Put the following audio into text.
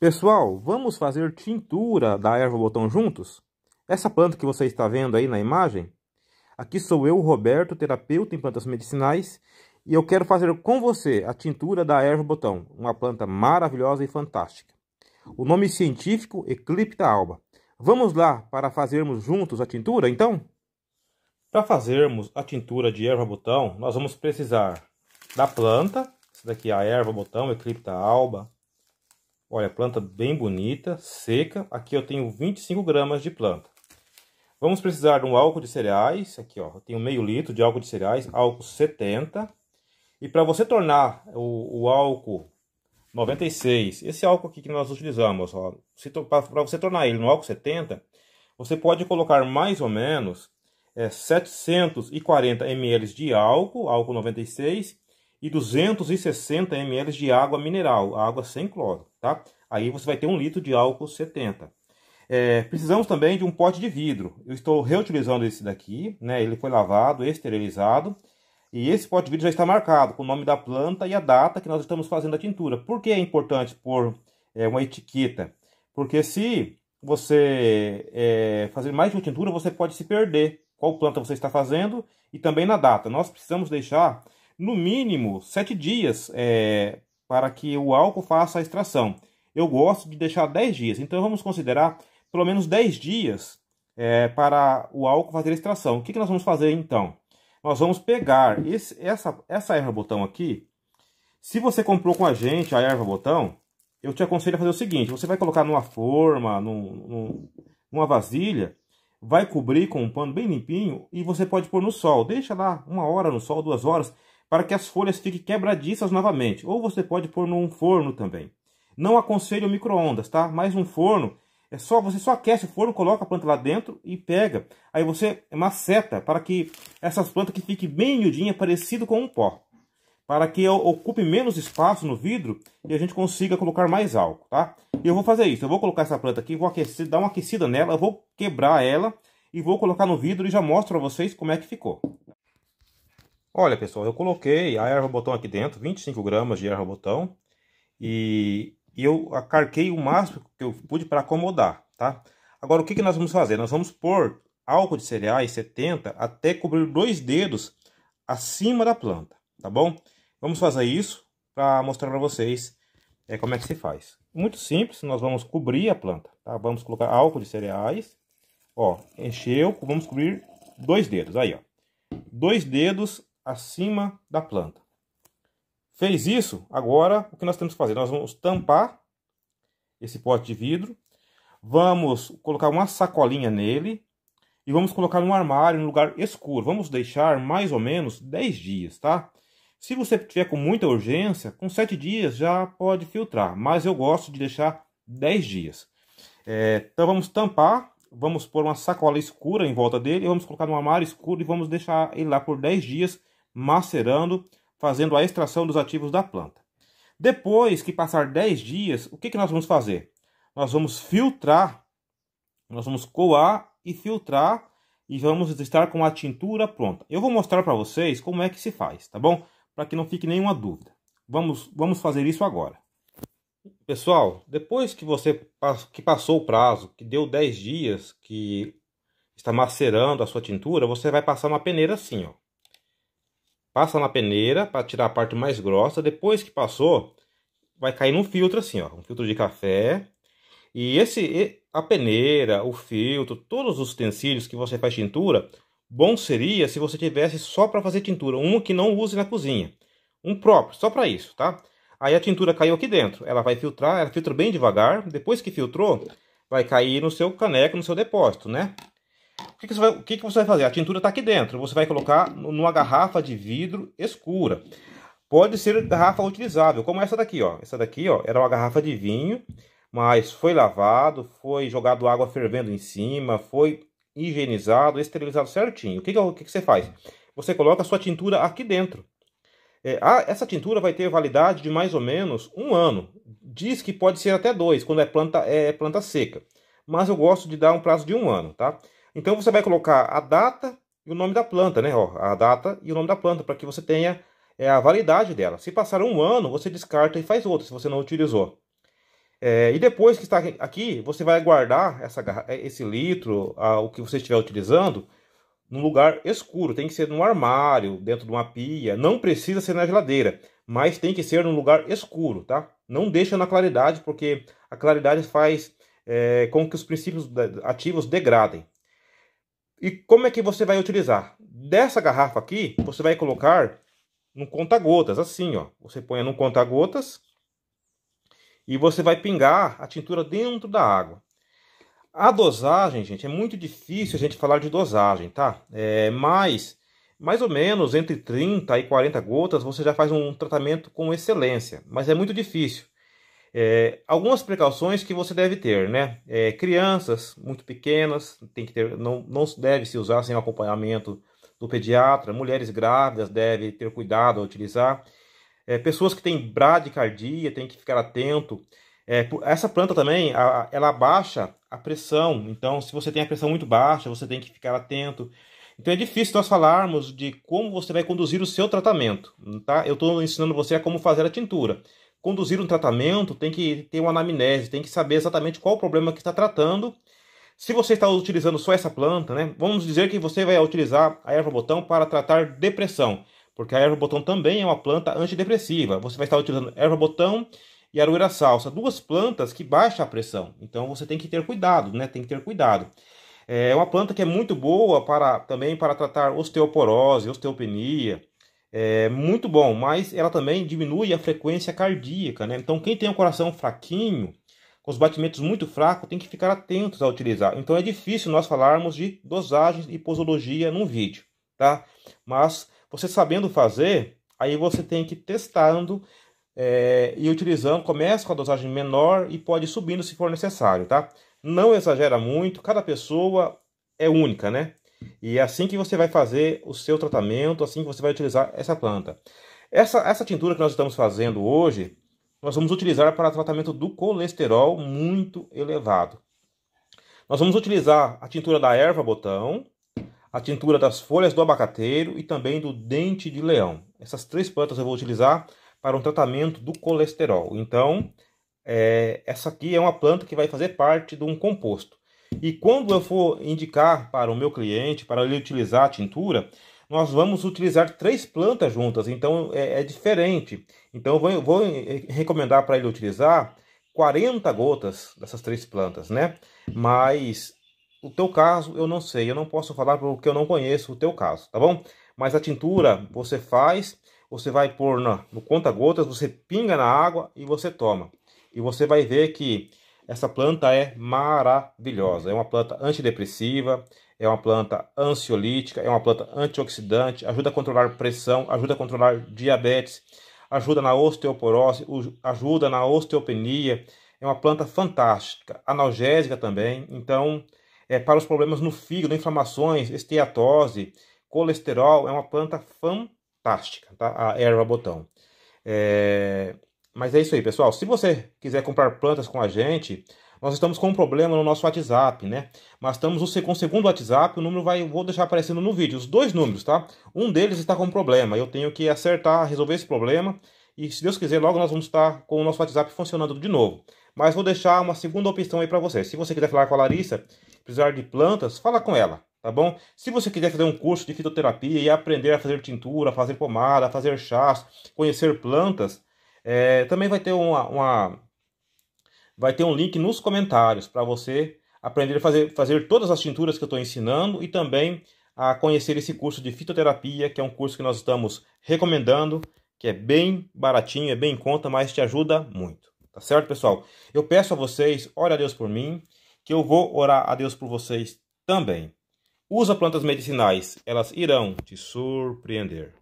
Pessoal, vamos fazer tintura da erva botão juntos? Essa planta que você está vendo aí na imagem, aqui sou eu, Roberto, terapeuta em plantas medicinais, e eu quero fazer com você a tintura da erva botão, uma planta maravilhosa e fantástica. O nome científico Eclipta alba. Vamos lá para fazermos juntos a tintura, então? Para fazermos a tintura de erva botão, nós vamos precisar da planta, essa daqui é a erva botão, Eclipta alba, Olha, planta bem bonita, seca. Aqui eu tenho 25 gramas de planta. Vamos precisar de um álcool de cereais. Aqui, ó, eu tenho meio litro de álcool de cereais, álcool 70. E para você tornar o, o, álcool 96, esse álcool aqui que nós utilizamos, ó, para você tornar ele no álcool 70, você pode colocar mais ou menos é, 740 ml de álcool, álcool 96, e 260 ml de água mineral, água sem cloro, tá? Aí você vai ter um litro de álcool 70. É, precisamos também de um pote de vidro. Eu estou reutilizando esse daqui, né? Ele foi lavado, esterilizado. E esse pote de vidro já está marcado com o nome da planta e a data que nós estamos fazendo a tintura. Por que é importante pôr é, uma etiqueta? Porque se você é, fazer mais de uma tintura, você pode se perder qual planta você está fazendo e também na data. Nós precisamos deixar no mínimo sete dias é, para que o álcool faça a extração. Eu gosto de deixar 10 dias, então vamos considerar pelo menos 10 dias é, para o álcool fazer a extração. O que, que nós vamos fazer então? Nós vamos pegar esse, essa, essa erva botão aqui. Se você comprou com a gente a erva botão, eu te aconselho a fazer o seguinte: você vai colocar numa forma, num, num, numa vasilha, vai cobrir com um pano bem limpinho e você pode pôr no sol. Deixa lá uma hora no sol, duas horas para que as folhas fiquem quebradiças novamente. Ou você pode pôr num forno também. Não aconselho micro-ondas, tá? Mas um forno é só você só aquece o forno, coloca a planta lá dentro e pega. Aí você maceta para que essas plantas que fiquem bem miudinhas, parecido com um pó, para que ocupe menos espaço no vidro e a gente consiga colocar mais álcool, tá? E Eu vou fazer isso. Eu vou colocar essa planta aqui, vou aquecer, dar uma aquecida nela, vou quebrar ela e vou colocar no vidro e já mostro para vocês como é que ficou. Olha pessoal, eu coloquei a erva botão aqui dentro, 25 gramas de erva botão e, e eu carquei o máximo que eu pude para acomodar, tá? Agora o que, que nós vamos fazer? Nós vamos pôr álcool de cereais 70 até cobrir dois dedos acima da planta, tá bom? Vamos fazer isso para mostrar para vocês é, como é que se faz. Muito simples, nós vamos cobrir a planta, tá? Vamos colocar álcool de cereais, ó, encheu, vamos cobrir dois dedos, aí ó. Dois dedos acima da planta. Fez isso, agora o que nós temos que fazer? Nós vamos tampar esse pote de vidro, vamos colocar uma sacolinha nele e vamos colocar num armário, no lugar escuro. Vamos deixar mais ou menos 10 dias, tá? Se você tiver com muita urgência, com 7 dias já pode filtrar, mas eu gosto de deixar 10 dias. É, então vamos tampar, vamos pôr uma sacola escura em volta dele, vamos colocar no armário escuro e vamos deixar ele lá por 10 dias macerando, fazendo a extração dos ativos da planta. Depois que passar 10 dias, o que, que nós vamos fazer? Nós vamos filtrar, nós vamos coar e filtrar e vamos estar com a tintura pronta. Eu vou mostrar para vocês como é que se faz, tá bom? Para que não fique nenhuma dúvida. Vamos, vamos fazer isso agora. Pessoal, depois que você que passou o prazo, que deu 10 dias, que está macerando a sua tintura, você vai passar uma peneira assim, ó passa na peneira para tirar a parte mais grossa. Depois que passou, vai cair num filtro assim, ó, um filtro de café. E esse a peneira, o filtro, todos os utensílios que você faz tintura, bom seria se você tivesse só para fazer tintura, um que não use na cozinha, um próprio, só para isso, tá? Aí a tintura caiu aqui dentro, ela vai filtrar, ela filtra bem devagar, depois que filtrou, vai cair no seu caneco, no seu depósito, né? que, que, você vai, que, que você vai fazer? A tintura está aqui dentro. Você vai colocar numa garrafa de vidro escura. Pode ser garrafa utilizável, como essa daqui, ó. Essa daqui, ó, era uma garrafa de vinho, mas foi lavado, foi jogado água fervendo em cima, foi higienizado, esterilizado certinho. O que, que, que você faz? Você coloca a sua tintura aqui dentro. É, a, essa tintura vai ter validade de mais ou menos um ano. Diz que pode ser até dois, quando é planta, é planta seca. Mas eu gosto de dar um prazo de um ano, tá? Então você vai colocar a data e o nome da planta, né? Ó, a data e o nome da planta, para que você tenha é, a validade dela. Se passar um ano, você descarta e faz outra, se você não utilizou. É, e depois que está aqui, você vai guardar essa, é, esse litro, a, o que você estiver utilizando, num lugar escuro. Tem que ser num armário, dentro de uma pia. Não precisa ser na geladeira, mas tem que ser num lugar escuro, tá? Não deixa na claridade, porque a claridade faz é, com que os princípios ativos degradem. E como é que você vai utilizar? Dessa garrafa aqui, você vai colocar num conta-gotas, assim, ó. Você põe num conta-gotas e você vai pingar a tintura dentro da água. A dosagem, gente, é muito difícil a gente falar de dosagem, tá? É, mas, mais ou menos, entre 30 e 40 gotas, você já faz um tratamento com excelência. Mas é muito difícil. É, algumas precauções que você deve ter, né? É, crianças muito pequenas, tem que ter, não, não deve se usar sem o acompanhamento do pediatra. Mulheres grávidas devem ter cuidado ao utilizar. É, pessoas que têm bradicardia tem que ficar atento. É, essa planta também, a, ela baixa a pressão. Então, se você tem a pressão muito baixa, você tem que ficar atento. Então é difícil nós falarmos de como você vai conduzir o seu tratamento, tá? Eu estou ensinando você a como fazer a tintura conduzir um tratamento, tem que ter uma anamnese, tem que saber exatamente qual o problema que está tratando. Se você está utilizando só essa planta, né, vamos dizer que você vai utilizar a erva botão para tratar depressão, porque a erva botão também é uma planta antidepressiva. Você vai estar utilizando erva botão e aroeira salsa, duas plantas que baixam a pressão. Então você tem que ter cuidado, né? Tem que ter cuidado. É uma planta que é muito boa para também para tratar osteoporose, osteopenia, é muito bom, mas ela também diminui a frequência cardíaca, né? Então, quem tem um coração fraquinho, com os batimentos muito fracos, tem que ficar atentos a utilizar. Então, é difícil nós falarmos de dosagens e posologia num vídeo, tá? Mas você sabendo fazer, aí você tem que ir testando é, e utilizando. Começa com a dosagem menor e pode ir subindo se for necessário, tá? Não exagera muito, cada pessoa é única, né? E é assim que você vai fazer o seu tratamento, assim que você vai utilizar essa planta. Essa, essa tintura que nós estamos fazendo hoje, nós vamos utilizar para tratamento do colesterol muito elevado. Nós vamos utilizar a tintura da erva botão, a tintura das folhas do abacateiro e também do dente de leão. Essas três plantas eu vou utilizar para um tratamento do colesterol. Então, é, essa aqui é uma planta que vai fazer parte de um composto. E quando eu for indicar para o meu cliente, para ele utilizar a tintura, nós vamos utilizar três plantas juntas, então é, é diferente. Então eu vou, eu vou recomendar para ele utilizar 40 gotas dessas três plantas, né? Mas o teu caso eu não sei, eu não posso falar porque eu não conheço o teu caso, tá bom? Mas a tintura você faz, você vai pôr no, no conta-gotas, você pinga na água e você toma. E você vai ver que essa planta é maravilhosa. É uma planta antidepressiva, é uma planta ansiolítica, é uma planta antioxidante, ajuda a controlar pressão, ajuda a controlar diabetes, ajuda na osteoporose, ajuda na osteopenia. É uma planta fantástica, analgésica também. Então, é para os problemas no fígado, inflamações, esteatose, colesterol, é uma planta fantástica, tá? A erva botão. É, mas é isso aí, pessoal. Se você quiser comprar plantas com a gente, nós estamos com um problema no nosso WhatsApp, né? Mas estamos com o segundo WhatsApp, o número vai, vou deixar aparecendo no vídeo, os dois números, tá? Um deles está com um problema, eu tenho que acertar, resolver esse problema, e se Deus quiser, logo nós vamos estar com o nosso WhatsApp funcionando de novo. Mas vou deixar uma segunda opção aí para você. Se você quiser falar com a Larissa, precisar de plantas, fala com ela, tá bom? Se você quiser fazer um curso de fitoterapia e aprender a fazer tintura, fazer pomada, fazer chás, conhecer plantas, é, também vai ter uma, uma, vai ter um link nos comentários para você aprender a fazer, fazer todas as tinturas que eu estou ensinando e também a conhecer esse curso de fitoterapia, que é um curso que nós estamos recomendando, que é bem baratinho, é bem em conta, mas te ajuda muito. Tá certo, pessoal? Eu peço a vocês, ore a Deus por mim, que eu vou orar a Deus por vocês também. Usa plantas medicinais, elas irão te surpreender.